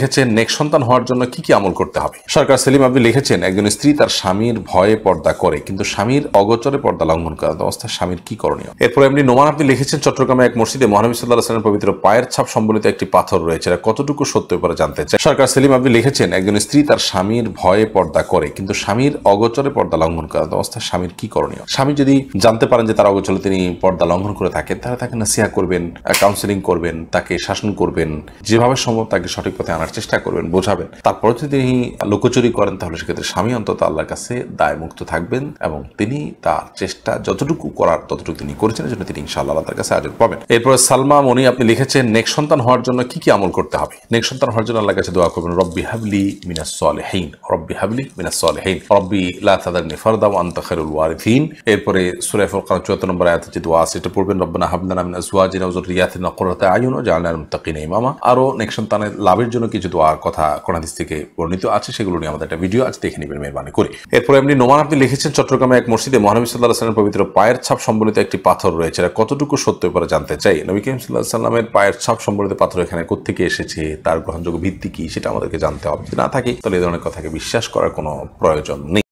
লিখেছেন নেক্সট সন্তান হওয়ার জন্য কি কি আমল করতে হবে সরকার সেলিম আপনি লিখেছেন একজন স্ত্রী তার স্বামীর ভয়ে পর্দা করে কিন্তু স্বামীর অগোচরে পর্দা লঙ্ঘন করার অবস্থায় স্বামীর কি করণীয় এরপর এমনি নোমান আপনি লিখেছেন চট্টগ্রামে এক মসজিদে মহানবী সাল্লাহ সালামের পবিত্র পায়ের ছাপ সম্বলিত একটি পাথর রয়েছে এরা কতটুকু সত্য ব্যাপারে জানতে চাই সরকার সেলিম আপনি লিখেছেন একজন স্ত্রী তার স্বামীর ভয়ে পর্দা করে কিন্তু স্বামীর অগোচরে পর্দা লঙ্ঘন করার অবস্থায় স্বামীর কি করণীয় স্বামী যদি জানতে পারেন যে তার অগোচরে তিনি পর্দা লঙ্ঘন করে থাকেন তাহলে তাকে নাসিয়া করবেন কাউন্সেলিং করবেন তাকে শাসন করবেন যেভাবে সম্ভব তাকে সঠিক পথে আনার বোঝার চেষ্টা করবেন বোঝাবেন তারপরে যদি তিনি লোকচুরি করেন তাহলে সেক্ষেত্রে স্বামী অন্তত আল্লাহর কাছে দায় মুক্ত থাকবেন এবং তিনি তার চেষ্টা যতটুকু করার ততটুকু তিনি করেছেন জন্য তিনি ইনশাআল্লাহ তার কাছে আজর পাবেন এরপরে সালমা মনি আপনি লিখেছেন নেক সন্তান হওয়ার জন্য কি কি আমল করতে হবে নেক সন্তান হওয়ার জন্য আল্লাহ কাছে দোয়া করবেন রব্বি হাবলি মিনাস সালেহীন রব্বি হাবলি মিনাস সালেহীন রব্বি লা তাদারনি ফারদা ওয়া আনতা খায়রুল ওয়ারিসিন এরপরে সূরা ফুরকান 74 নম্বর আয়াতে যে দোয়া আছে এটা পড়বেন রব্বানা হাবলানা মিন আজওয়াজিনা ওয়া যুররিয়াতিনা কুররাতা আয়ুন ওয়া জাআলনা মুত্তাকিনা ইমামা আর নেক সন্তানের লাভের জন্য কি যে দোয়ার কথা কোনাদিস থেকে বর্ণিত আছে সেগুলো নিয়ে আমাদের একটা ভিডিও আছে দেখে নেবেন মেহরবানি করে এরপর এমনি নোমান আপনি লিখেছেন চট্টগ্রামে এক মসজিদে মহানবী সাল্লাহ সাল্লামের পবিত্র পায়ের ছাপ সম্বলিত একটি পাথর রয়েছে এটা কতটুকু সত্য পরে জানতে চাই নবী করিম সাল্লাহ সাল্লামের পায়ের ছাপ সম্বলিত পাথর এখানে কোথেকে এসেছে তার গ্রহণযোগ্য ভিত্তি কি সেটা আমাদেরকে জানতে হবে যদি না থাকে তাহলে এই ধরনের কথাকে বিশ্বাস করার কোনো প্রয়োজন নেই